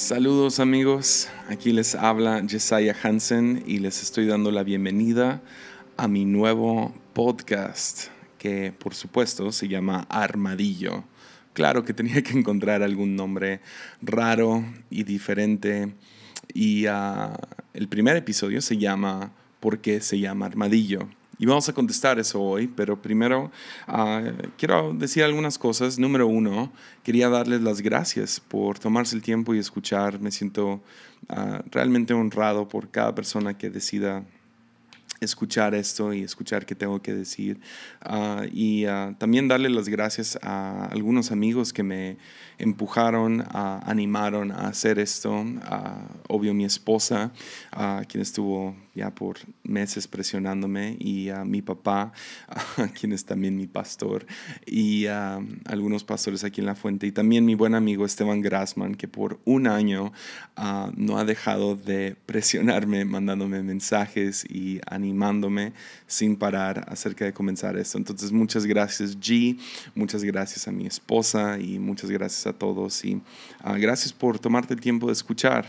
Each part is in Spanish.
Saludos amigos, aquí les habla Jesiah Hansen y les estoy dando la bienvenida a mi nuevo podcast que por supuesto se llama Armadillo. Claro que tenía que encontrar algún nombre raro y diferente y ah, el primer episodio se llama ¿Por qué se llama Armadillo? Y vamos a contestar eso hoy, pero primero ah, quiero decir algunas cosas. Número uno, quería darles las gracias por tomarse el tiempo y escuchar. Me siento ah, realmente honrado por cada persona que decida escuchar esto y escuchar qué tengo que decir. Ah, y ah, también darle las gracias a algunos amigos que me empujaron, animaron a hacer esto. Ah, obvio mi esposa, quien estuvo ya por meses presionándome, y a mi papá, quien es también mi pastor, y algunos pastores aquí en La Fuente, y también mi buen amigo Esteban Grassman, que por un año no ha dejado de presionarme, mandándome mensajes y animándome animándome sin parar acerca de comenzar esto. Entonces, muchas gracias G, muchas gracias a mi esposa y muchas gracias a todos y ah, gracias por tomarte el tiempo de escuchar.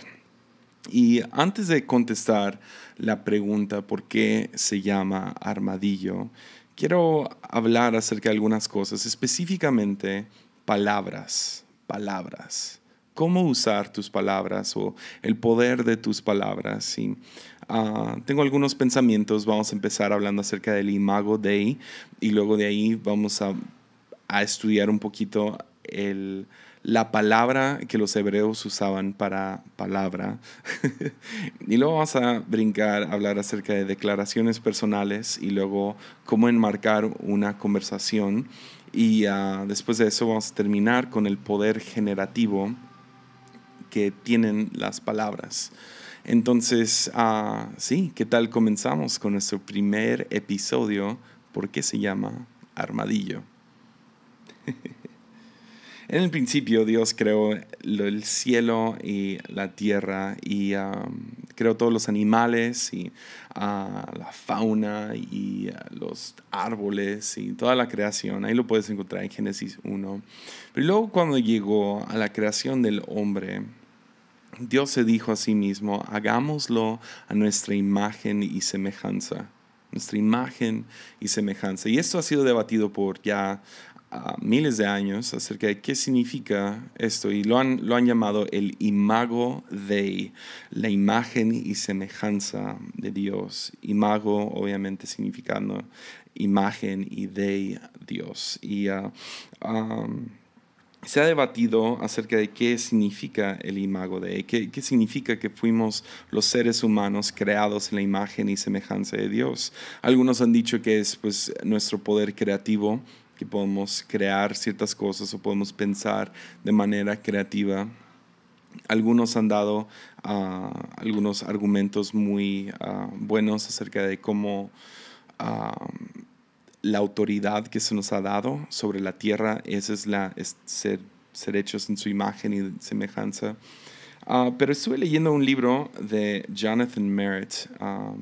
Y antes de contestar la pregunta por qué se llama armadillo, quiero hablar acerca de algunas cosas, específicamente palabras, palabras cómo usar tus palabras o el poder de tus palabras. Y Ah, tengo algunos pensamientos. Vamos a empezar hablando acerca del Imago Dei y luego de ahí vamos a, a estudiar un poquito la palabra que los hebreos usaban para palabra. y luego vamos a brincar, hablar acerca de declaraciones personales y luego cómo enmarcar una conversación. Y ah, después de eso vamos a terminar con el poder generativo que tienen las palabras. Entonces, ah, sí, ¿qué tal comenzamos con nuestro primer episodio? Porque se llama Armadillo. en el principio Dios creó el cielo y la tierra y creó todos los animales y ah, la fauna y ah, los árboles y toda la creación. Ahí lo puedes encontrar en Génesis 1. Pero luego cuando llegó a la creación del hombre, Dios se dijo a sí mismo, hagámoslo a nuestra imagen y semejanza. Nuestra imagen y semejanza. Y esto ha sido debatido por ya ah, miles de años acerca de qué significa esto. Y lo han, lo han llamado el imago de la imagen y semejanza de Dios. Imago, obviamente, significando imagen y de Dios. Y. Ah, se ha debatido acerca de qué significa el imago de qué, qué significa que fuimos los seres humanos creados en la imagen y semejanza de Dios. Algunos han dicho que es pues, nuestro poder creativo, que podemos crear ciertas cosas o podemos pensar de manera creativa. Algunos han dado ah, algunos argumentos muy ah, buenos acerca de cómo ah, la autoridad que se nos ha dado sobre la tierra, esa es la ser, ser, hechos en su imagen y semejanza. Ah, pero estuve leyendo un libro de Jonathan Merritt, ah,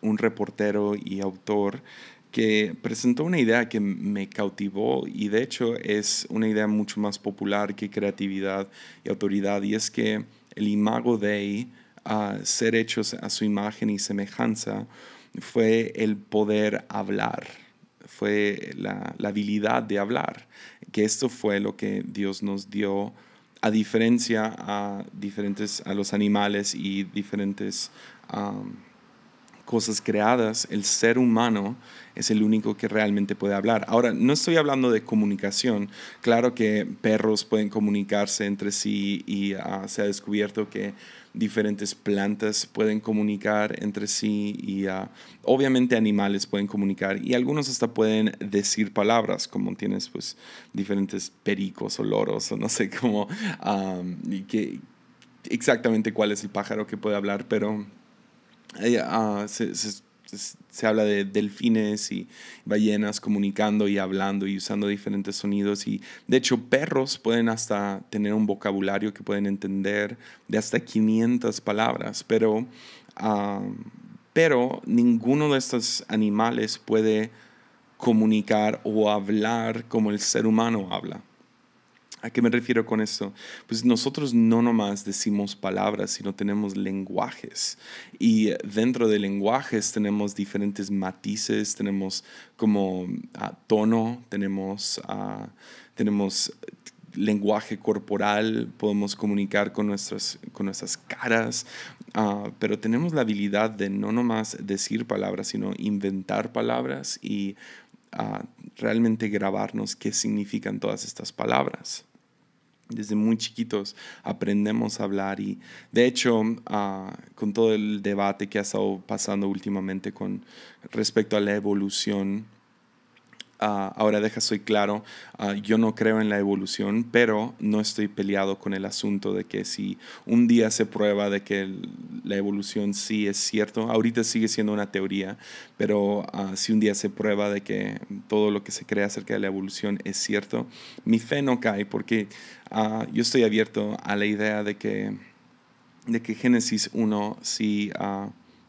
un reportero y autor, que presentó una idea que me cautivó y de hecho es una idea mucho más popular que creatividad y autoridad, y es que el imago de uh, ah, ser hechos a su imagen y semejanza, fue el poder hablar, fue la, habilidad de hablar, que esto fue lo que Dios nos dio a diferencia a diferentes a los animales y diferentes cosas creadas, el ser humano es el único que realmente puede hablar. Ahora, no estoy hablando de comunicación. Claro que perros pueden comunicarse entre sí y ah, se ha descubierto que diferentes plantas pueden comunicar entre sí y ah, obviamente animales pueden comunicar y algunos hasta pueden decir palabras, como tienes pues diferentes pericos o loros o no sé cómo, y que exactamente cuál es el pájaro que puede hablar, pero... Eh, ah, se, se pues, se habla de delfines y ballenas comunicando y hablando y usando diferentes sonidos. Y de hecho, perros pueden hasta tener un vocabulario que pueden entender de hasta 500 palabras, pero, ah, pero ninguno de estos animales puede comunicar o hablar como el ser humano habla. ¿A qué me refiero con esto? Pues nosotros no nomás decimos palabras, sino tenemos lenguajes. Y dentro de lenguajes tenemos diferentes matices, tenemos como ah, tono, tenemos, ah, tenemos lenguaje corporal, podemos comunicar con nuestras, con nuestras caras, ah, pero tenemos la habilidad de no nomás decir palabras, sino inventar palabras y realmente grabarnos qué significan todas estas palabras desde muy chiquitos aprendemos a hablar y de hecho ah, con todo el debate que ha estado pasando últimamente con respecto a la evolución Ah, ahora deja, soy claro, ah, yo no creo en la evolución, pero no estoy peleado con el asunto de que si un día se prueba de que la evolución sí es cierto, ahorita sigue siendo una teoría, pero ah, si un día se prueba de que todo lo que se cree acerca de la evolución es cierto, mi fe no cae porque yo estoy abierto a la idea de que, de que Génesis 1 sí... Si,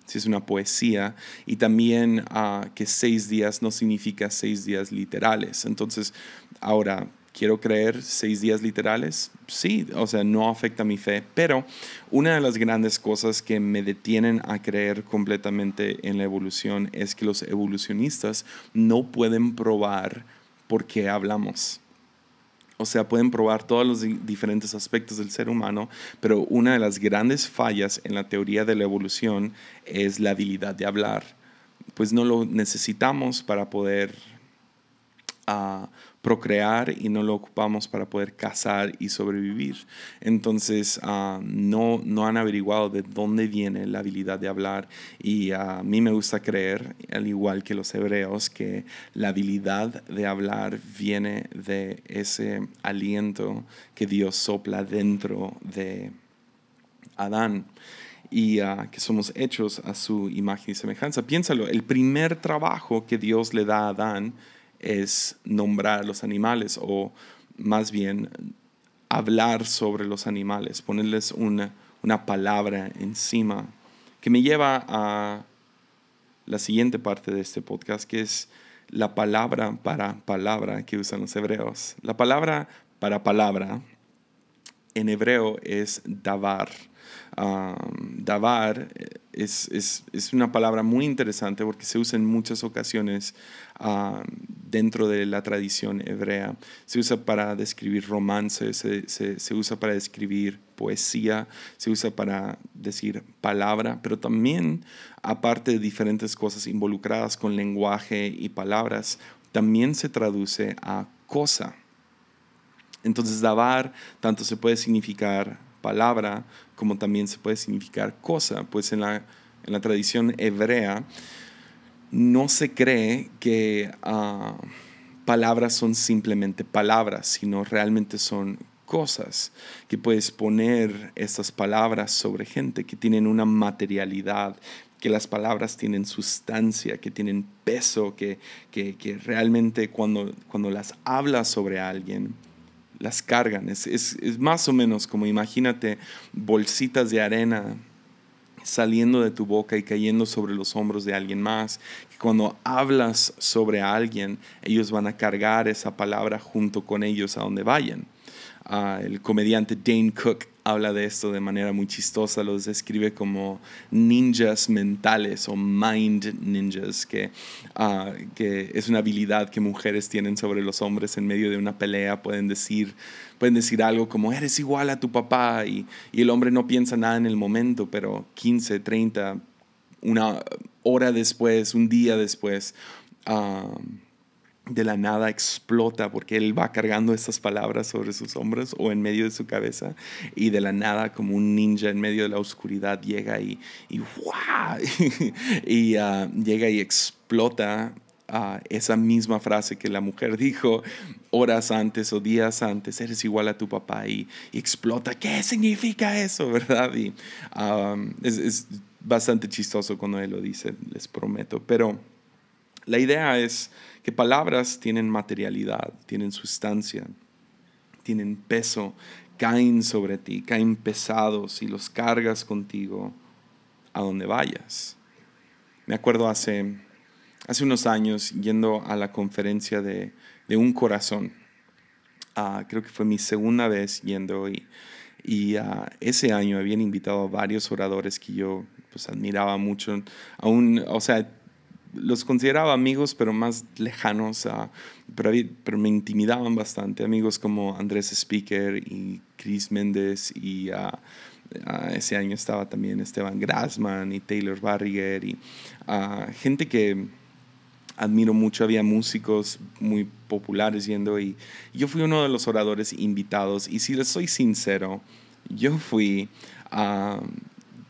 si es una poesía, y también ah, que seis días no significa seis días literales. Entonces, ahora, ¿quiero creer seis días literales? Sí, o sea, no afecta mi fe, pero una de las grandes cosas que me detienen a creer completamente en la evolución es que los evolucionistas no pueden probar por qué hablamos. O sea, pueden probar todos los diferentes aspectos del ser humano, pero una de las grandes fallas en la teoría de la evolución es la habilidad de hablar. Pues no lo necesitamos para poder ah, procrear y no lo ocupamos para poder cazar y sobrevivir. Entonces, ah, no, no han averiguado de dónde viene la habilidad de hablar y ah, a mí me gusta creer, al igual que los hebreos, que la habilidad de hablar viene de ese aliento que Dios sopla dentro de Adán y ah, que somos hechos a su imagen y semejanza. Piénsalo, el primer trabajo que Dios le da a Adán es nombrar los animales o más bien hablar sobre los animales, ponerles una, palabra encima, que me lleva a la siguiente parte de este podcast, que es la palabra para palabra que usan los hebreos. La palabra para palabra en hebreo es davar. Ah, davar eh, es, una palabra muy interesante porque se usa en muchas ocasiones ah, dentro de la tradición hebrea. Se usa para describir romances, se, se, usa para describir poesía, se usa para decir palabra, pero también, aparte de diferentes cosas involucradas con lenguaje y palabras, también se traduce a cosa. Entonces, davar tanto se puede significar palabra como también se puede significar cosa, pues en la, en la tradición hebrea no se cree que ah, palabras son simplemente palabras, sino realmente son cosas, que puedes poner estas palabras sobre gente, que tienen una materialidad, que las palabras tienen sustancia, que tienen peso, que, que, realmente cuando, cuando las hablas sobre alguien, las cargan. Es, más o menos como imagínate bolsitas de arena saliendo de tu boca y cayendo sobre los hombros de alguien más. Cuando hablas sobre alguien, ellos van a cargar esa palabra junto con ellos a donde vayan. Ah, el comediante Dane Cook habla de esto de manera muy chistosa, los describe como ninjas mentales o mind ninjas, que, ah, que es una habilidad que mujeres tienen sobre los hombres en medio de una pelea, pueden decir, pueden decir algo como eres igual a tu papá y, y el hombre no piensa nada en el momento, pero 15, 30, una hora después, un día después. Ah, de la nada explota porque él va cargando esas palabras sobre sus hombros o en medio de su cabeza y de la nada como un ninja en medio de la oscuridad llega y, y, y ah, llega y explota ah, esa misma frase que la mujer dijo horas antes o días antes, eres igual a tu papá y, explota, ¿qué significa eso, verdad? Y ah, es, es bastante chistoso cuando él lo dice, les prometo, pero... La idea es que palabras tienen materialidad, tienen sustancia, tienen peso, caen sobre ti, caen pesados y los cargas contigo a donde vayas. Me acuerdo hace, hace unos años yendo a la conferencia de, Un Corazón. Ah, creo que fue mi segunda vez yendo y, y ah, ese año habían invitado a varios oradores que yo pues, admiraba mucho. Aún, o sea, los consideraba amigos, pero más lejanos, a pero, me intimidaban bastante. Amigos como Andrés Speaker y Chris Méndez y... Ah, ah, ese año estaba también Esteban Grassman y Taylor Barriger y ah, gente que admiro mucho. Había músicos muy populares yendo y yo fui uno de los oradores invitados. Y si les soy sincero, yo fui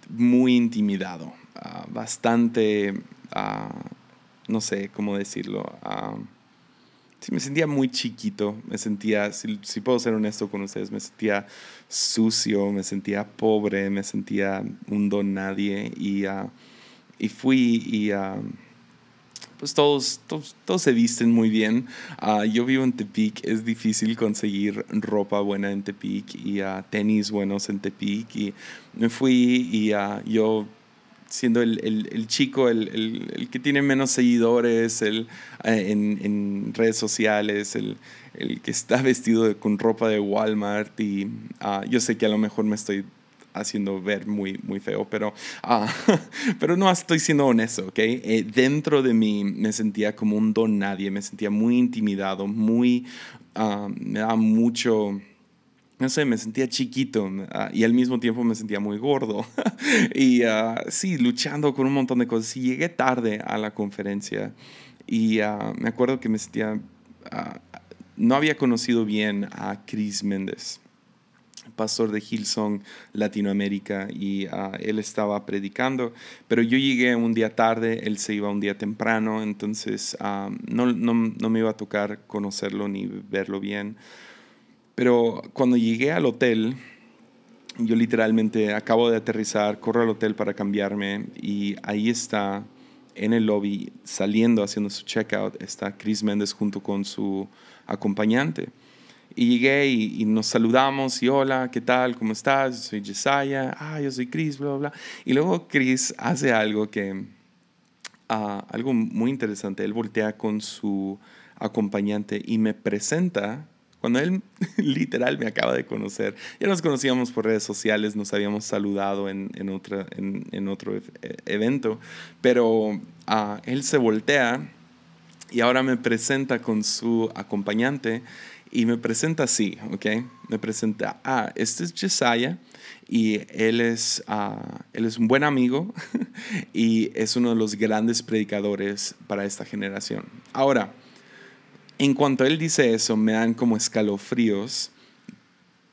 muy intimidado, bastante a no sé cómo decirlo, sí, me sentía muy chiquito, me sentía, si, si, puedo ser honesto con ustedes, me sentía sucio, me sentía pobre, me sentía un don nadie y, y fui y pues todos, todos, se visten muy bien. yo vivo en Tepic, es difícil conseguir ropa buena en Tepic y a tenis buenos en Tepic. Y me fui y yo siendo el, chico, el, que tiene menos seguidores el, eh, en, redes sociales, el, que está vestido con ropa de Walmart. Y ah, yo sé que a lo mejor me estoy haciendo ver muy, muy feo, pero, ah, pero no estoy siendo honesto, ¿ok? Eh, dentro de mí me sentía como un don nadie, me sentía muy intimidado, muy, ah, me da mucho no sé, me sentía chiquito ah, y al mismo tiempo me sentía muy gordo. y ah, sí, luchando con un montón de cosas. Y llegué tarde a la conferencia y ah, me acuerdo que me sentía, no había conocido bien a Chris Méndez pastor de Hillsong Latinoamérica y él estaba predicando, pero yo llegué un día tarde, él se iba un día temprano, entonces no, no, no, me iba a tocar conocerlo ni verlo bien. Pero cuando llegué al hotel, yo literalmente acabo de aterrizar, corro al hotel para cambiarme y ahí está en el lobby saliendo haciendo su checkout está Chris Méndez junto con su acompañante. Y llegué y, nos saludamos y hola, ¿qué tal? ¿Cómo estás? Yo soy Jesaya, ah, yo soy Chris, bla, bla. Y luego Chris hace algo que, ah, algo muy interesante. Él voltea con su acompañante y me presenta cuando él literal me acaba de conocer, ya nos conocíamos por redes sociales, nos habíamos saludado en, en, otra, en, otro e, e, evento, pero ah, él se voltea y ahora me presenta con su acompañante y me presenta así, ¿ok? Me presenta, ah, este es Jesaya y él es, ah, él es un buen amigo y es uno de los grandes predicadores para esta generación. Ahora, en cuanto él dice eso, me dan como escalofríos,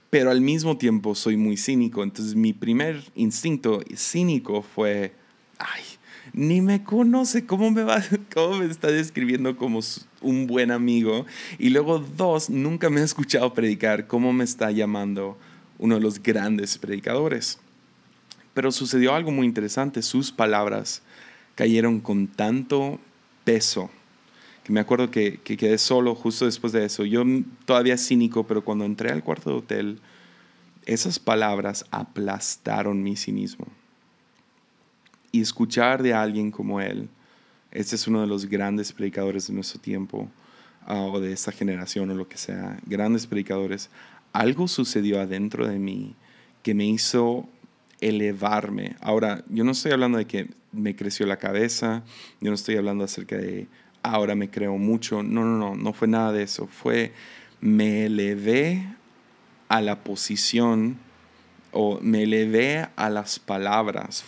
pero al mismo tiempo soy muy cínico. Entonces mi primer instinto cínico fue, ay, ni me conoce, ¿cómo me, va, cómo me está describiendo como un buen amigo? Y luego dos, nunca me ha escuchado predicar, ¿cómo me está llamando uno de los grandes predicadores? Pero sucedió algo muy interesante, sus palabras cayeron con tanto peso me acuerdo que, quedé solo justo después de eso. Yo todavía cínico, pero cuando entré al cuarto de hotel, esas palabras aplastaron mi cinismo. Y escuchar de alguien como él, este es uno de los grandes predicadores de nuestro tiempo, ah, o de esta generación, o lo que sea, grandes predicadores, algo sucedió adentro de mí que me hizo elevarme. Ahora, yo no estoy hablando de que me creció la cabeza, yo no estoy hablando acerca de ahora me creo mucho. No, no, no, no fue nada de eso. Fue, me elevé a la posición o me elevé a las palabras.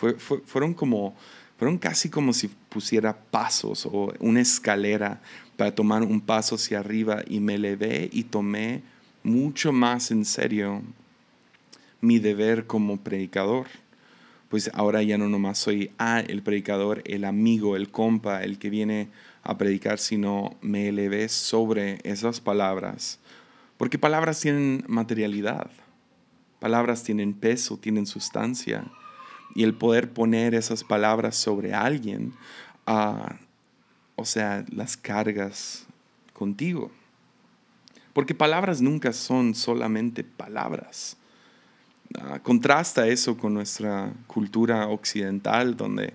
fueron como, fueron casi como si pusiera pasos o una escalera para tomar un paso hacia arriba y me elevé y tomé mucho más en serio mi deber como predicador. Pues ahora ya no nomás soy ah, el predicador, el amigo, el compa, el que viene a predicar, sino me elevé sobre esas palabras, porque palabras tienen materialidad, palabras tienen peso, tienen sustancia, y el poder poner esas palabras sobre alguien, ah, o sea, las cargas contigo. Porque palabras nunca son solamente palabras. Ah, contrasta eso con nuestra cultura occidental, donde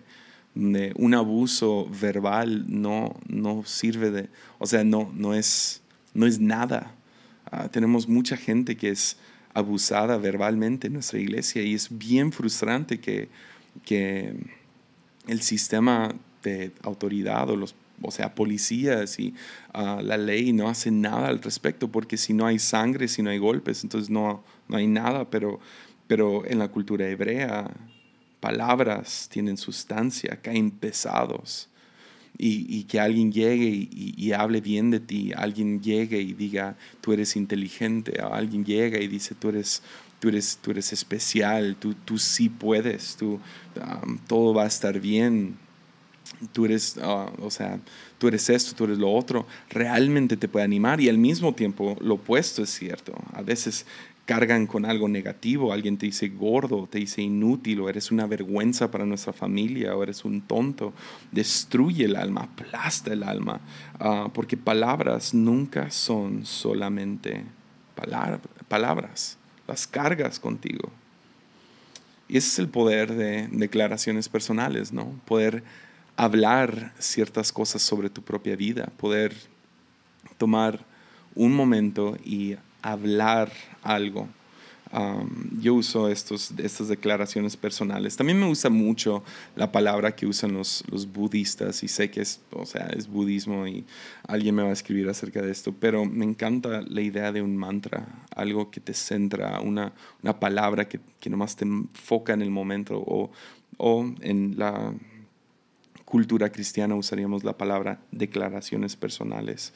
un abuso verbal no, no sirve de, o sea, no, no, es, no es nada. Ah, tenemos mucha gente que es abusada verbalmente en nuestra iglesia y es bien frustrante que, el sistema de autoridad o los o sea, policías y ah, la ley no hacen nada al respecto, porque si no hay sangre, si no hay golpes, entonces no, no hay nada, pero, pero en la cultura hebrea palabras tienen sustancia, caen pesados. Y, que alguien llegue y, hable bien de ti, alguien llegue y diga, tú eres inteligente, alguien llega y dice, tú eres, tú eres, tú eres especial, tú, tú sí puedes, tú, um, todo va a estar bien, tú eres, uh, o sea, tú eres esto, tú eres lo otro, realmente te puede animar y al mismo tiempo lo opuesto es cierto. A veces cargan con algo negativo, alguien te dice gordo, te dice inútil, o eres una vergüenza para nuestra familia, o eres un tonto, destruye el alma, aplasta el alma, ah, porque palabras nunca son solamente palabras, las cargas contigo. Y ese es el poder de declaraciones personales, ¿no? Poder hablar ciertas cosas sobre tu propia vida, poder tomar un momento y hablar algo. Um, yo uso estos, estas declaraciones personales. También me gusta mucho la palabra que usan los, los, budistas y sé que es, o sea, es budismo y alguien me va a escribir acerca de esto, pero me encanta la idea de un mantra, algo que te centra, una, palabra que, que nomás te enfoca en el momento o en la cultura cristiana usaríamos la palabra declaraciones personales.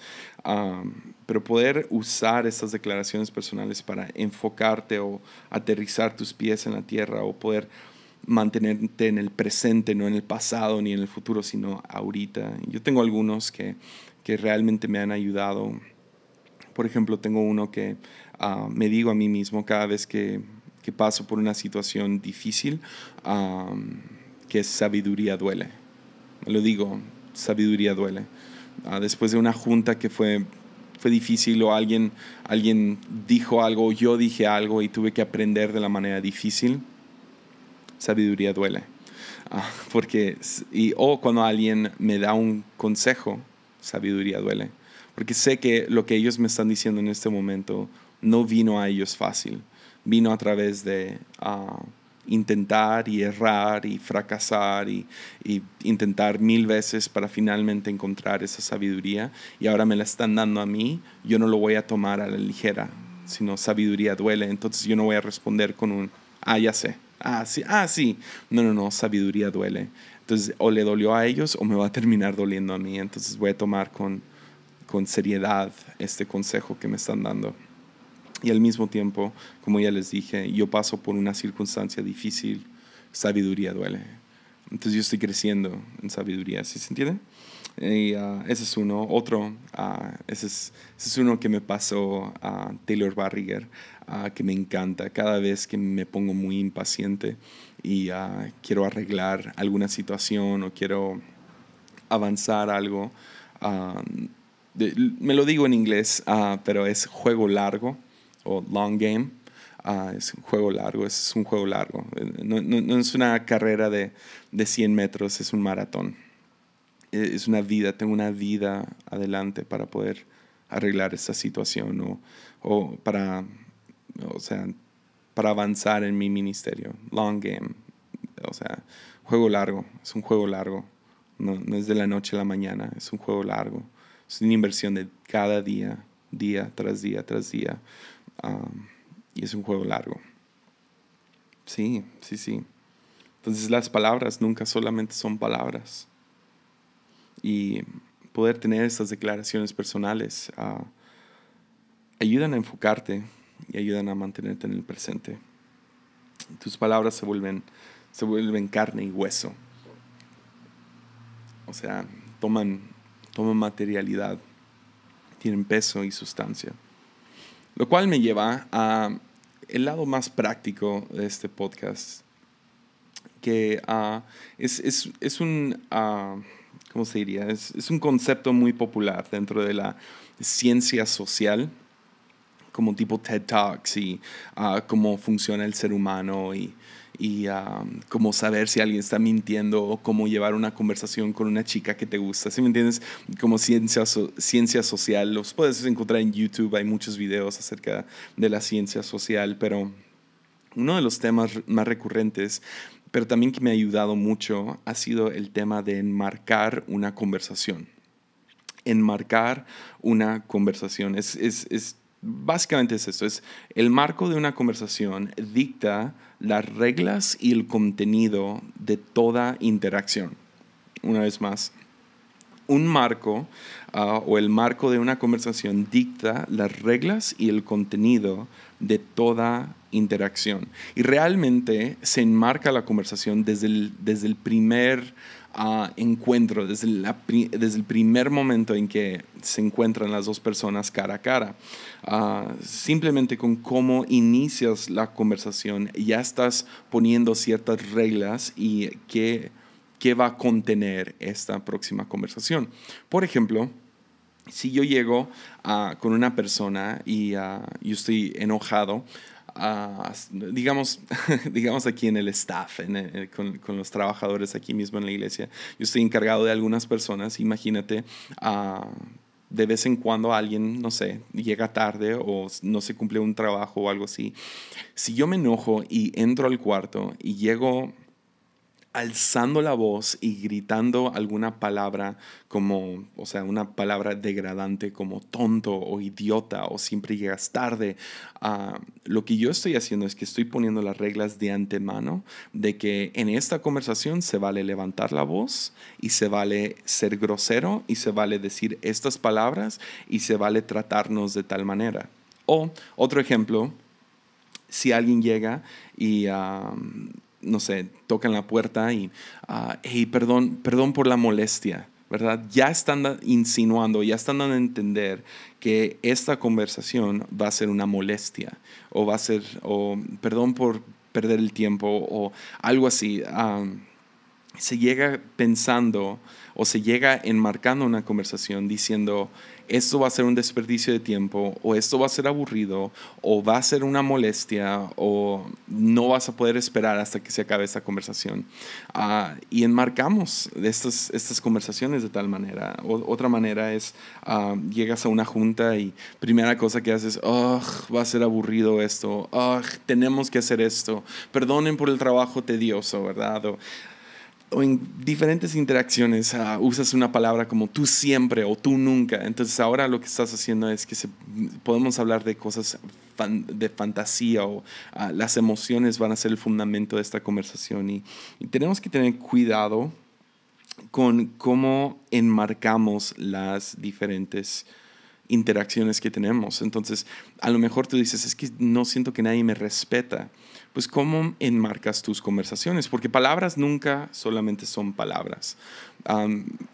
pero poder usar esas declaraciones personales para enfocarte o aterrizar tus pies en la tierra o poder mantenerte en el presente, no en el pasado ni en el futuro, sino ahorita. Yo tengo algunos que, que realmente me han ayudado. Por ejemplo, tengo uno que ah, me digo a mí mismo cada vez que, paso por una situación difícil, que sabiduría duele lo digo, sabiduría duele. Ah, después de una junta que fue, fue difícil o alguien, alguien dijo algo o yo dije algo y tuve que aprender de la manera difícil, sabiduría duele. Ah, porque, o cuando alguien me da un consejo, sabiduría duele. Porque sé que lo que ellos me están diciendo en este momento no vino a ellos fácil, vino a través de... Ah, intentar y errar y fracasar y, intentar mil veces para finalmente encontrar esa sabiduría y ahora me la están dando a mí, yo no lo voy a tomar a la ligera, sino sabiduría duele, entonces yo no voy a responder con un, ah, ya sé, ah, sí, ah, sí, no, no, no, sabiduría duele. Entonces o le dolió a ellos o me va a terminar doliendo a mí, entonces voy a tomar con, con seriedad este consejo que me están dando. Y al mismo tiempo, como ya les dije, yo paso por una circunstancia difícil, sabiduría duele. Entonces yo estoy creciendo en sabiduría, ¿sí se entiende? Y ah, ese es uno. Otro, ah, ese, es, ese, es, uno que me pasó a ah, Taylor Barriger, que me encanta. Cada vez que me pongo muy impaciente y quiero arreglar alguna situación o quiero avanzar algo, me lo digo en inglés, pero es juego largo o long game. Ah, es un juego largo, es un juego largo. No, no, es una carrera de, de, 100 metros, es un maratón. E, es una vida, tengo una vida adelante para poder arreglar esta situación o, o para, o sea, para avanzar en mi ministerio. Long game, o sea, juego largo, es un juego largo. No, no, es de la noche a la mañana, es un juego largo. Es una inversión de cada día, día tras día tras día y es un juego largo. Sí, sí, sí. Entonces las palabras nunca solamente son palabras. Y poder tener estas declaraciones personales ah, ayudan a enfocarte y ayudan a mantenerte en el presente. Tus palabras se vuelven, se vuelven carne y hueso. O sea, toman, toman materialidad, tienen peso y sustancia. Lo cual me lleva a el lado más práctico de este podcast, que ah, es, es, un, ah, se diría? Es, un concepto muy popular dentro de la ciencia social, como tipo TED Talks y ah, cómo funciona el ser humano y y cómo como saber si alguien está mintiendo o cómo llevar una conversación con una chica que te gusta. ¿Sí me entiendes? Como ciencia, ciencia social, los puedes encontrar en YouTube, hay muchos videos acerca de la ciencia social, pero uno de los temas más recurrentes pero también que me ha ayudado mucho ha sido el tema de enmarcar una conversación enmarcar una conversación. Es, es, es, básicamente es esto, es el marco de una conversación dicta las reglas y el contenido de toda interacción. Una vez más, un marco ah, o el marco de una conversación dicta las reglas y el contenido de toda interacción. Y realmente se enmarca la conversación desde desde el primer encuentro, desde, la, desde, el primer momento en que se encuentran las dos personas cara a cara. Ah, simplemente con cómo inicias la conversación, ya estás poniendo ciertas reglas y qué, qué va a contener esta próxima conversación. Por ejemplo, si yo llego ah, con una persona y, ah, y estoy enojado, digamos, digamos aquí en el staff, eh, eh, con, los trabajadores aquí mismo en la iglesia. Yo estoy encargado de algunas personas, imagínate. de vez en cuando alguien, no sé, llega tarde o no se cumple un trabajo o algo así. Si yo me enojo y entro al cuarto y llego alzando la voz y gritando alguna palabra como, o sea, una palabra degradante como tonto o idiota o siempre llegas tarde, ah, lo que yo estoy haciendo es que estoy poniendo las reglas de antemano de que en esta conversación se vale levantar la voz y se vale ser grosero y se vale decir estas palabras y se vale tratarnos de tal manera. O otro ejemplo, si alguien llega y... Ah, no sé, tocan la puerta y, ah, hey, perdón, perdón por la molestia, ¿verdad? Ya están insinuando, ya están dando a entender que esta conversación va a ser una molestia o va a ser, o perdón por perder el tiempo o algo así. Ah, se llega pensando o se llega enmarcando una conversación diciendo, esto va a ser un desperdicio de tiempo, o esto va a ser aburrido, o va a ser una molestia, o no vas a poder esperar hasta que se acabe esta conversación. Ah, y enmarcamos estas, estas conversaciones de tal manera. otra manera es, ah, llegas a una junta y primera cosa que haces, va a ser aburrido esto, tenemos que hacer esto, perdonen por el trabajo tedioso, ¿verdad? o en diferentes interacciones ah, usas una palabra como tú siempre o tú nunca. Entonces ahora lo que estás haciendo es que podemos hablar de cosas de fantasía o ah, las emociones van a ser el fundamento de esta conversación y tenemos que tener cuidado con cómo enmarcamos las diferentes interacciones que tenemos. Entonces, a lo mejor tú dices, es que no siento que nadie me respeta pues cómo enmarcas tus conversaciones, porque palabras nunca solamente son palabras.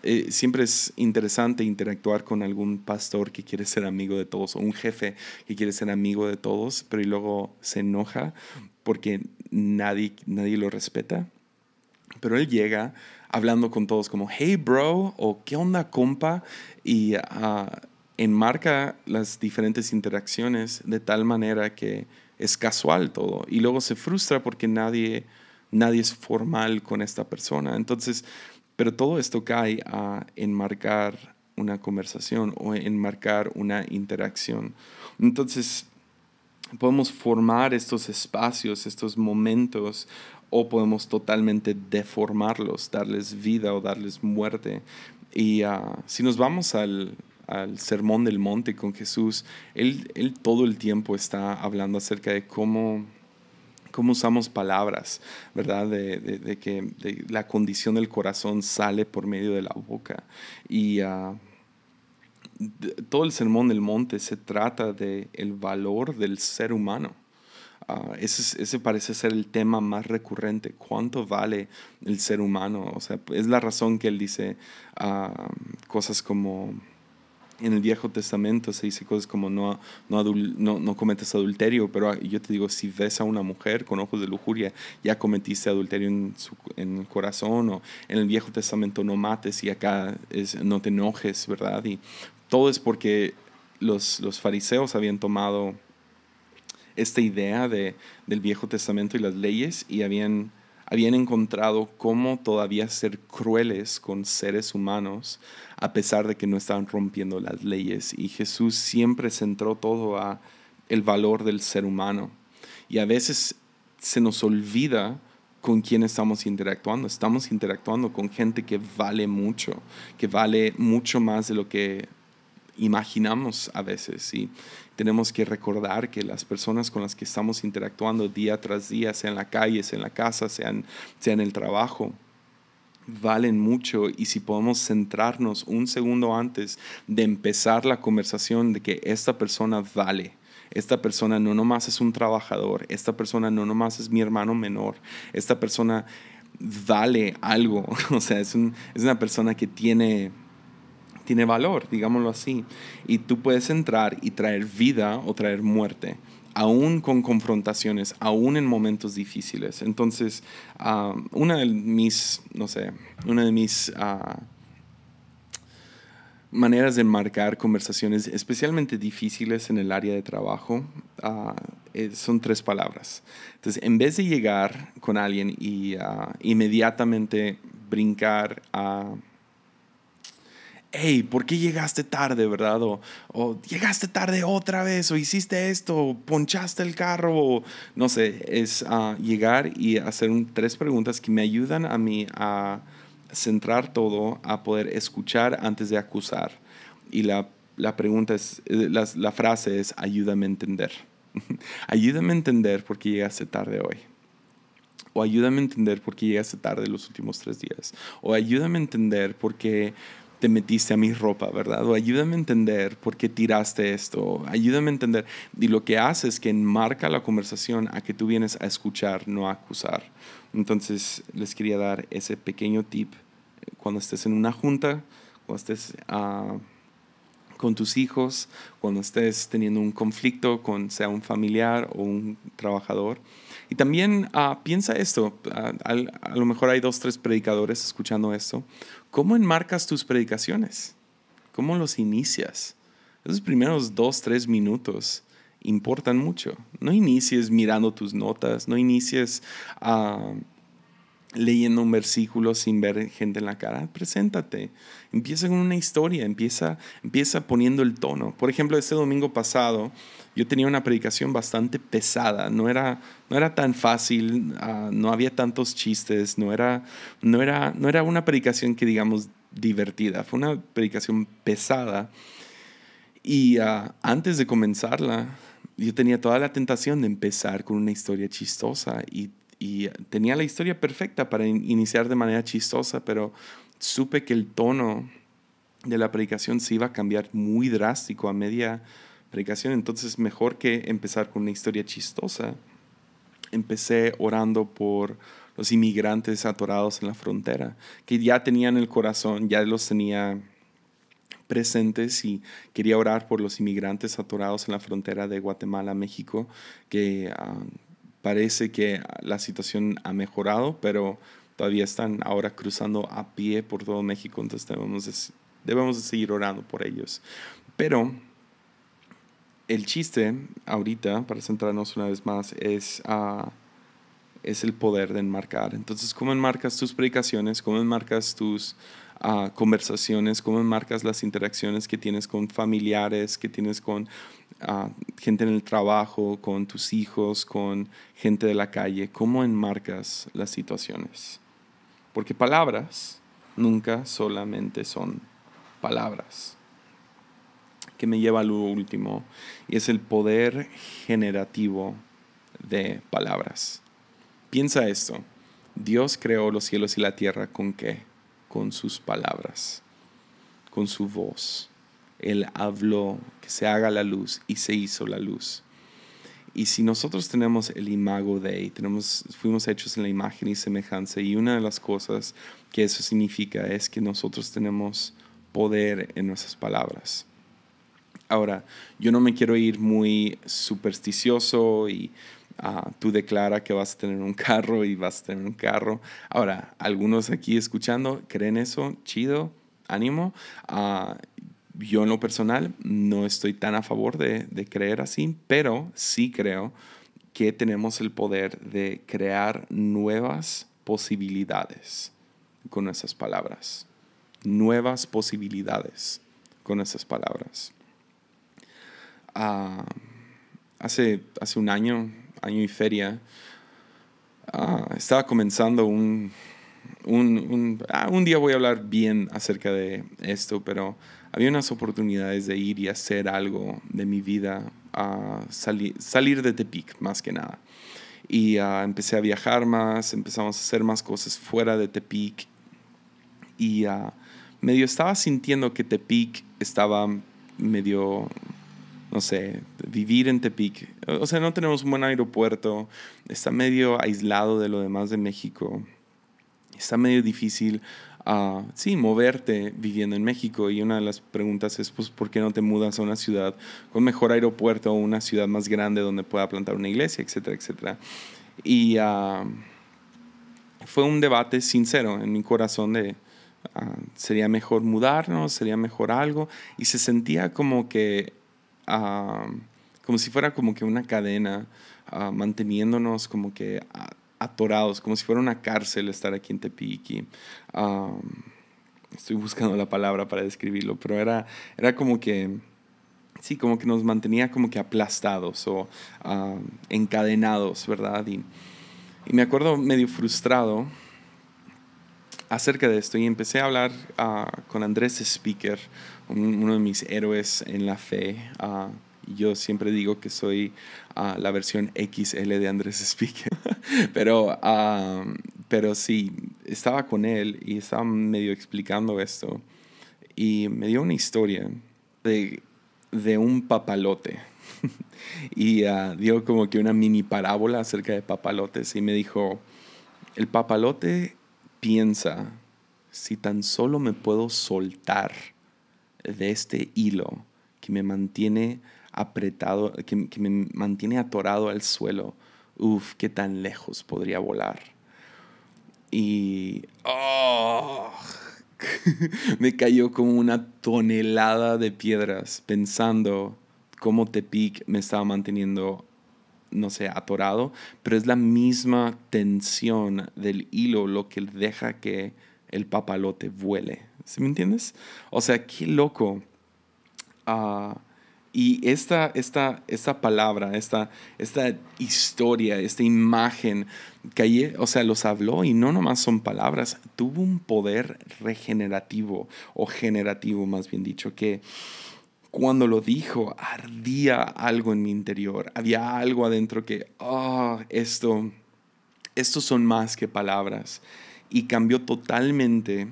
Eh, siempre es interesante interactuar con algún pastor que quiere ser amigo de todos o un jefe que quiere ser amigo de todos, pero y luego se enoja porque nadie, nadie lo respeta. Pero él llega hablando con todos como, hey bro, o qué onda compa, y ah, enmarca las diferentes interacciones de tal manera que es casual todo. Y luego se frustra porque nadie, nadie es formal con esta persona. Entonces, pero todo esto cae a enmarcar una conversación o enmarcar una interacción. Entonces, podemos formar estos espacios, estos momentos, o podemos totalmente deformarlos, darles vida o darles muerte. Y ah, si nos vamos al, al sermón del monte con Jesús, él, él todo el tiempo está hablando acerca de cómo cómo usamos palabras, ¿verdad? De, de, que la condición del corazón sale por medio de la boca. Y ah, todo el sermón del monte se trata de el valor del ser humano. Ah, ese, ese, parece ser el tema más recurrente. ¿Cuánto vale el ser humano? O sea, es la razón que él dice ah, cosas como en el Viejo Testamento se dice cosas como no, no, no, cometes adulterio, pero ah, yo te digo, si ves a una mujer con ojos de lujuria, ya cometiste adulterio en, su, en el corazón, o en el Viejo Testamento no mates y acá es, no te enojes, ¿verdad? Y todo es porque los, los fariseos habían tomado esta idea de, del Viejo Testamento y las leyes y habían habían encontrado cómo todavía ser crueles con seres humanos a pesar de que no estaban rompiendo las leyes. Y Jesús siempre centró todo a el valor del ser humano. Y a veces se nos olvida con quién estamos interactuando. Estamos interactuando con gente que vale mucho, que vale mucho más de lo que imaginamos a veces. Y tenemos que recordar que las personas con las que estamos interactuando día tras día, sea en la calle, sea en la casa, sea sea en el trabajo, valen mucho y si podemos centrarnos un segundo antes de empezar la conversación de que esta persona vale. Esta persona no nomás es un trabajador, esta persona no nomás es mi hermano menor, esta persona vale algo, o sea, es, un, es una persona que tiene tiene valor, digámoslo así. Y tú puedes entrar y traer vida o traer muerte, aún con confrontaciones, aún en momentos difíciles. Entonces, ah, una de mis, no sé, una de mis... Ah, maneras de marcar conversaciones especialmente difíciles en el área de trabajo ah, eh, son tres palabras. Entonces, en vez de llegar con alguien y inmediatamente brincar a hey, ¿por qué llegaste tarde, verdad? O, llegaste tarde otra vez, o hiciste esto, o ponchaste el carro, o no sé, es ah, llegar y hacer tres preguntas que me ayudan a mí a centrar todo, a poder escuchar antes de acusar. Y la, la pregunta es, eh, la frase es, ayúdame a entender. ayúdame a entender por qué llegaste tarde hoy o ayúdame a entender por qué llegaste tarde los últimos tres días, o ayúdame a entender por qué te metiste a mi ropa, ¿verdad? O ayúdame a entender por qué tiraste esto, ayúdame a entender. Y lo que hace es que enmarca la conversación a que tú vienes a escuchar, no a acusar. Entonces, les quería dar ese pequeño tip. Cuando estés en una junta, cuando estés ah, con tus hijos, cuando estés teniendo un conflicto con sea un familiar o un trabajador. Y también ah, piensa esto, ah, a lo mejor hay dos, tres predicadores escuchando esto. ¿Cómo enmarcas tus predicaciones? ¿Cómo los inicias? Esos primeros dos, tres minutos importan mucho. No inicies mirando tus notas, no inicies a ah, leyendo un versículo sin ver gente en la cara, preséntate. Empieza con una historia, empieza, empieza poniendo el tono. Por ejemplo, este domingo pasado yo tenía una predicación bastante pesada, no era, no era tan fácil, ah, no había tantos chistes, no era, no, era, no era una predicación que digamos divertida, fue una predicación pesada. Y ah, antes de comenzarla, yo tenía toda la tentación de empezar con una historia chistosa y y tenía la historia perfecta para iniciar de manera chistosa, pero supe que el tono de la predicación se iba a cambiar muy drástico a media predicación, entonces mejor que empezar con una historia chistosa. Empecé orando por los inmigrantes atorados en la frontera, que ya tenían el corazón, ya los tenía presentes y quería orar por los inmigrantes atorados en la frontera de Guatemala, a México, que ah, parece que la situación ha mejorado, pero todavía están ahora cruzando a pie por todo México, entonces debemos de, debemos seguir orando por ellos. Pero el chiste ahorita, para centrarnos una vez más, es, ah, es el poder de enmarcar. Entonces, ¿cómo enmarcas tus predicaciones? ¿Cómo enmarcas tus ah, conversaciones? ¿Cómo enmarcas las interacciones que tienes con familiares, que tienes con gente en el trabajo, con tus hijos, con gente de la calle, cómo enmarcas las situaciones. Porque palabras nunca solamente son palabras. Que me lleva a lo último, y es el poder generativo de palabras. Piensa esto, Dios creó los cielos y la tierra con qué? Con sus palabras, con su voz él habló que se haga la luz y se hizo la luz. Y si nosotros tenemos el imago de, tenemos, fuimos hechos en la imagen y semejanza, y una de las cosas que eso significa es que nosotros tenemos poder en nuestras palabras. Ahora, yo no me quiero ir muy supersticioso y ah, tú declara que vas a tener un carro y vas a tener un carro. Ahora, algunos aquí escuchando creen eso, chido, ánimo. Ah, yo en lo personal no estoy tan a favor de, creer así, pero sí creo que tenemos el poder de crear nuevas posibilidades con nuestras palabras. Nuevas posibilidades con esas palabras. Ah, hace, hace un año, año y feria, ah, estaba comenzando un, un, ah, un, día voy a hablar bien acerca de esto, pero había unas oportunidades de ir y hacer algo de mi vida, a salir de Tepic más que nada. Y ah, empecé a viajar más, empezamos a hacer más cosas fuera de Tepic. Y ah, medio estaba sintiendo que Tepic estaba medio, no sé, vivir en Tepic. O sea, no tenemos un buen aeropuerto, está medio aislado de lo demás de México está medio difícil sí, moverte viviendo en México. Y una de las preguntas es, pues, ¿por qué no te mudas a una ciudad con mejor aeropuerto o una ciudad más grande donde pueda plantar una iglesia, etcétera, etcétera? Y ah, fue un debate sincero en mi corazón de, ah, ¿sería mejor mudarnos? ¿Sería mejor algo? Y se sentía como que, ah, como si fuera como que una cadena manteniéndonos como que atorados, como si fuera una cárcel estar aquí en Tepiqui. Um, estoy buscando la palabra para describirlo, pero era, era como que, sí, como que nos mantenía como que aplastados o um, encadenados, ¿verdad? Y, y, me acuerdo medio frustrado acerca de esto y empecé a hablar uh, con Andrés Speaker, uno de mis héroes en la fe. Uh, yo siempre digo que soy a ah, la versión XL de Andrés Speaker. pero, pero sí, estaba con él y estaba medio explicando esto. Y me dio una historia de, de un papalote. y ah, dio como que una mini parábola acerca de papalotes. Y me dijo, el papalote piensa, si tan solo me puedo soltar de este hilo que me mantiene apretado, que, me mantiene atorado al suelo. Uf, qué tan lejos podría volar. Y... Oh, me cayó como una tonelada de piedras pensando cómo Tepic me estaba manteniendo, no sé, atorado, pero es la misma tensión del hilo lo que deja que el papalote vuele. ¿Sí me entiendes? O sea, qué loco. Ah. Y esta, esta, esta palabra, esta, esta historia, esta imagen, que allí, o sea, los habló y no nomás son palabras, tuvo un poder regenerativo o generativo, más bien dicho, que cuando lo dijo ardía algo en mi interior, había algo adentro que, oh, esto, estos son más que palabras. Y cambió totalmente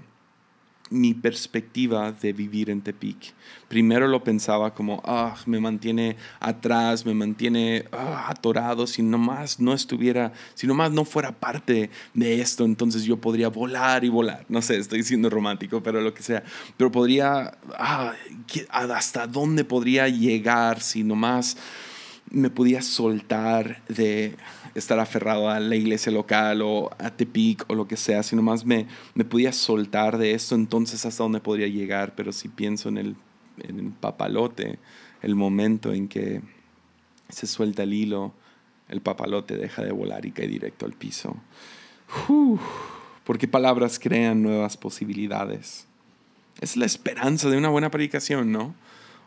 mi perspectiva de vivir en Tepic. Primero lo pensaba como, ah, me mantiene atrás, me mantiene ah, atorado, si nomás no estuviera, si nomás no fuera parte de esto, entonces yo podría volar y volar. No sé, estoy siendo romántico, pero lo que sea. Pero podría, ah, ¿hasta dónde podría llegar si nomás me podía soltar de estar aferrado a la iglesia local o a Tepic o lo que sea, sino más me, me podía soltar de eso, entonces hasta dónde podría llegar, pero si pienso en el, en papalote, el momento en que se suelta el hilo, el papalote deja de volar y cae directo al piso. porque palabras crean nuevas posibilidades. Es la esperanza de una buena predicación, ¿no?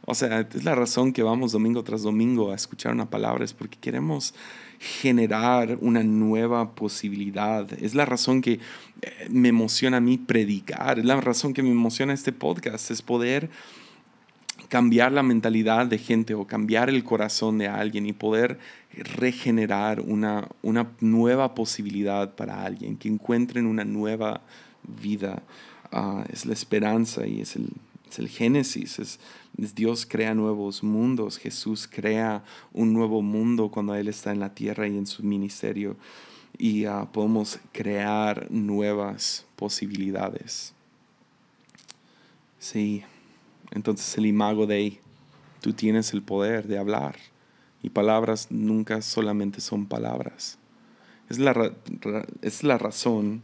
O sea, es la razón que vamos domingo tras domingo a escuchar una palabra, es porque queremos generar una nueva posibilidad. Es la razón que eh, me emociona a mí predicar, es la razón que me emociona este podcast, es poder cambiar la mentalidad de gente o cambiar el corazón de alguien y poder regenerar una, una nueva posibilidad para alguien, que encuentren una nueva vida. Ah, es la esperanza y es el, el Génesis, es, Dios crea nuevos mundos, Jesús crea un nuevo mundo cuando Él está en la tierra y en su ministerio y ah, podemos crear nuevas posibilidades. Sí, entonces el imago de tú tienes el poder de hablar y palabras nunca solamente son palabras. Es la, es la razón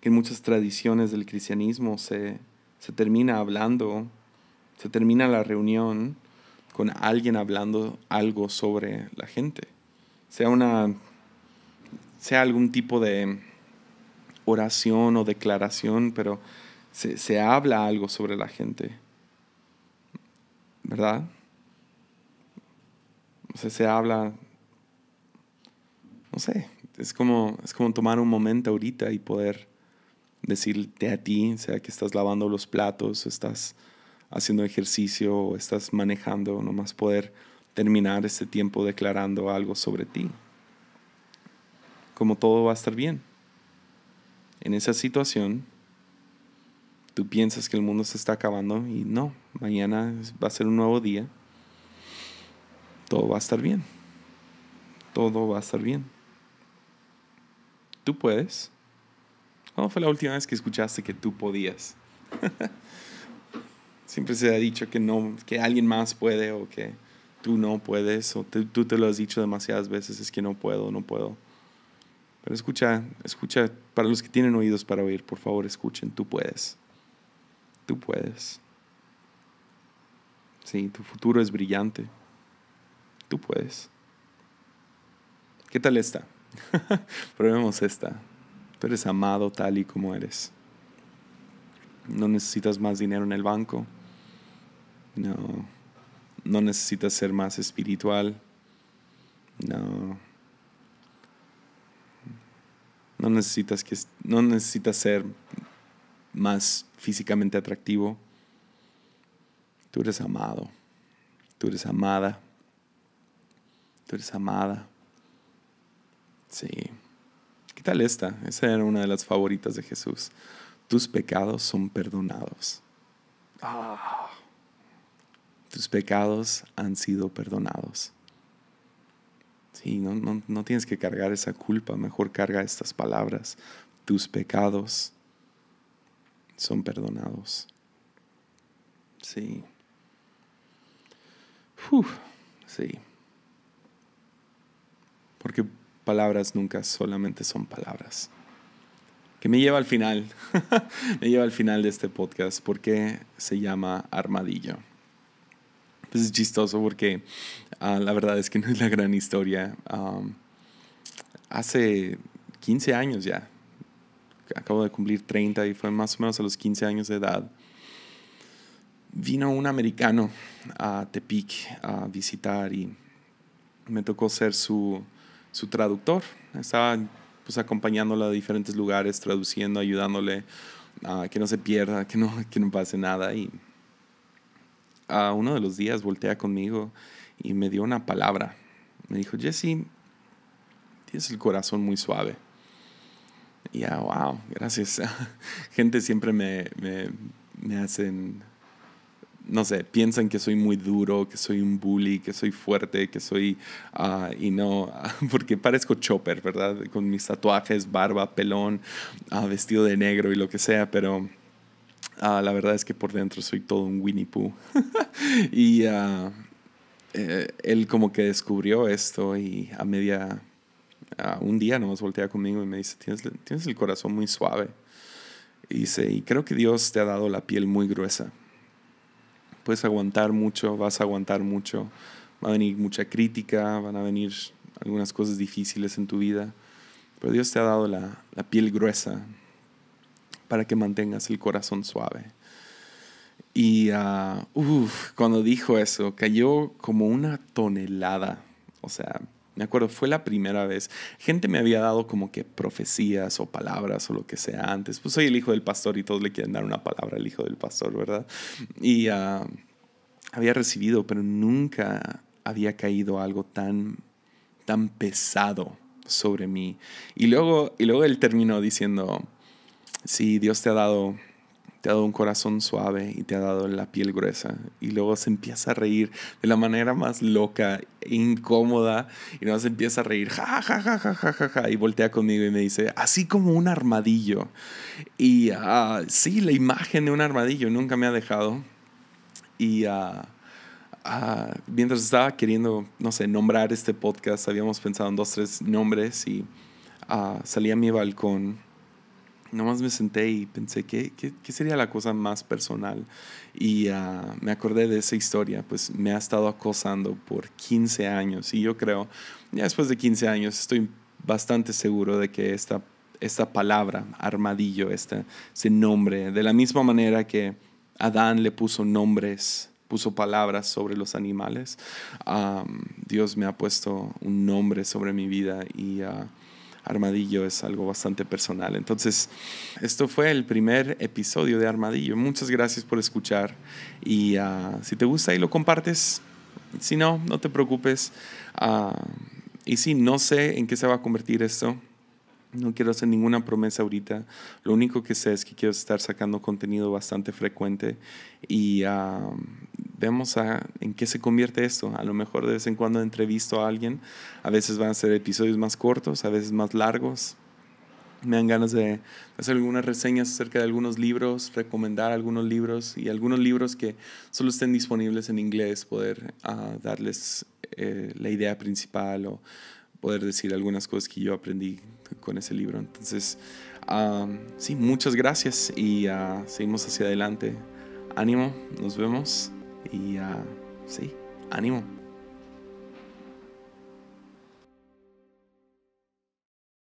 que en muchas tradiciones del cristianismo se, se termina hablando, se termina la reunión con alguien hablando algo sobre la gente. Sea una sea algún tipo de oración o declaración, pero se, habla algo sobre la gente. ¿Verdad? O sea, se habla, no sé, es como, es como tomar un momento ahorita y poder decirte a ti, sea que estás lavando los platos, estás haciendo ejercicio estás manejando, nomás poder terminar este tiempo declarando algo sobre ti. Como todo va a estar bien. En esa situación, tú piensas que el mundo se está acabando y no, mañana va a ser un nuevo día. Todo va a estar bien. Todo va a estar bien. Tú puedes ¿Cuándo fue la última vez que escuchaste que tú podías? Siempre se ha dicho que, no, que alguien más puede o que tú no puedes o tú te lo has dicho demasiadas veces, es que no puedo, no puedo. Pero escucha, escucha, para los que tienen oídos para oír, por favor escuchen, tú puedes. Tú puedes. Sí, tu futuro es brillante. Tú puedes. ¿Qué tal esta? Probemos esta. Tú eres amado tal y como eres. No necesitas más dinero en el banco. No. No necesitas ser más espiritual. No. No necesitas, que, no necesitas ser más físicamente atractivo. Tú eres amado. Tú eres amada. Tú eres amada. Sí. ¿Qué tal esta? Esa era una de las favoritas de Jesús. Tus pecados son perdonados. Ah. tus pecados han sido perdonados. Sí, no, tienes que cargar esa culpa, mejor carga estas palabras. Tus pecados son perdonados. Sí. Uf, sí. Porque palabras nunca solamente son palabras. Que me lleva al final, me lleva al final de este podcast, porque se llama Armadillo. Pues es chistoso porque ah, la verdad es que no es la gran historia. hace 15 años ya, acabo de cumplir 30 y fue más o menos a los 15 años de edad, vino un americano a Tepic a visitar y me tocó ser su su traductor. Estaba pues acompañándola a diferentes lugares, traduciendo, ayudándole a que no se pierda, que no, que no pase nada. Y a uno de los días voltea conmigo y me dio una palabra. Me dijo, Jesse, tienes el corazón muy suave. Y ya, wow, gracias. Gente siempre me, me, me hacen no sé, piensan que soy muy duro, que soy un bully, que soy fuerte, que soy, ah, y no, porque parezco chopper, ¿verdad? Con mis tatuajes, barba, pelón, ah, vestido de negro y lo que sea, pero... Ah, la verdad es que por dentro soy todo un Winnie Pooh. y eh, él como que descubrió esto y a media, a un día nomás voltea conmigo y me dice, tienes, tienes el corazón muy suave. Y dice, y creo que Dios te ha dado la piel muy gruesa puedes aguantar mucho, vas a aguantar mucho, va a venir mucha crítica, van a venir algunas cosas difíciles en tu vida, pero Dios te ha dado la, piel gruesa para que mantengas el corazón suave. Y ah, cuando dijo eso, cayó como una tonelada, o sea, me acuerdo, fue la primera vez. Gente me había dado como que profecías o palabras o lo que sea antes. Pues soy el hijo del pastor y todos le quieren dar una palabra al hijo del pastor, ¿verdad? Y ah, había recibido, pero nunca había caído algo tan, tan pesado sobre mí. Y luego, y luego él terminó diciendo, si Dios te ha dado te ha dado un corazón suave y te ha dado la piel gruesa. Y luego se empieza a reír de la manera más loca, incómoda, y luego se empieza a reír, ja, ja, ja, ja, ja, ja, ja, y voltea conmigo y me dice, así como un armadillo. Y ah, sí, la imagen de un armadillo nunca me ha dejado. Y... Ah, ah, mientras estaba queriendo, no sé, nombrar este podcast, habíamos pensado en dos, tres nombres y salí a mi balcón nomás me senté y pensé, ¿qué, qué, qué sería la cosa más personal? Y ah, me acordé de esa historia, pues me ha estado acosando por 15 años y yo creo, ya después de 15 años, estoy bastante seguro de que esta, esta palabra, armadillo, este, ese nombre, de la misma manera que Adán le puso nombres puso palabras sobre los animales. Dios me ha puesto un nombre sobre mi vida y ah, Armadillo es algo bastante personal. Entonces, esto fue el primer episodio de Armadillo. Muchas gracias por escuchar y ah, si te gusta y lo compartes, si no, no te preocupes. Ah, y sí, no sé en qué se va a convertir esto. No quiero hacer ninguna promesa ahorita. Lo único que sé es que quiero estar sacando contenido bastante frecuente y, ah, vemos a, en qué se convierte esto. A lo mejor de vez en cuando entrevisto a alguien, a veces van a ser episodios más cortos, a veces más largos. Me dan ganas de hacer algunas reseñas acerca de algunos libros, recomendar algunos libros y algunos libros que solo estén disponibles en inglés, poder ah, darles eh, la idea principal o poder decir algunas cosas que yo aprendí con ese libro. Entonces, sí, muchas gracias y ah, seguimos hacia adelante. Ánimo, nos vemos. Y ah, sí, ánimo.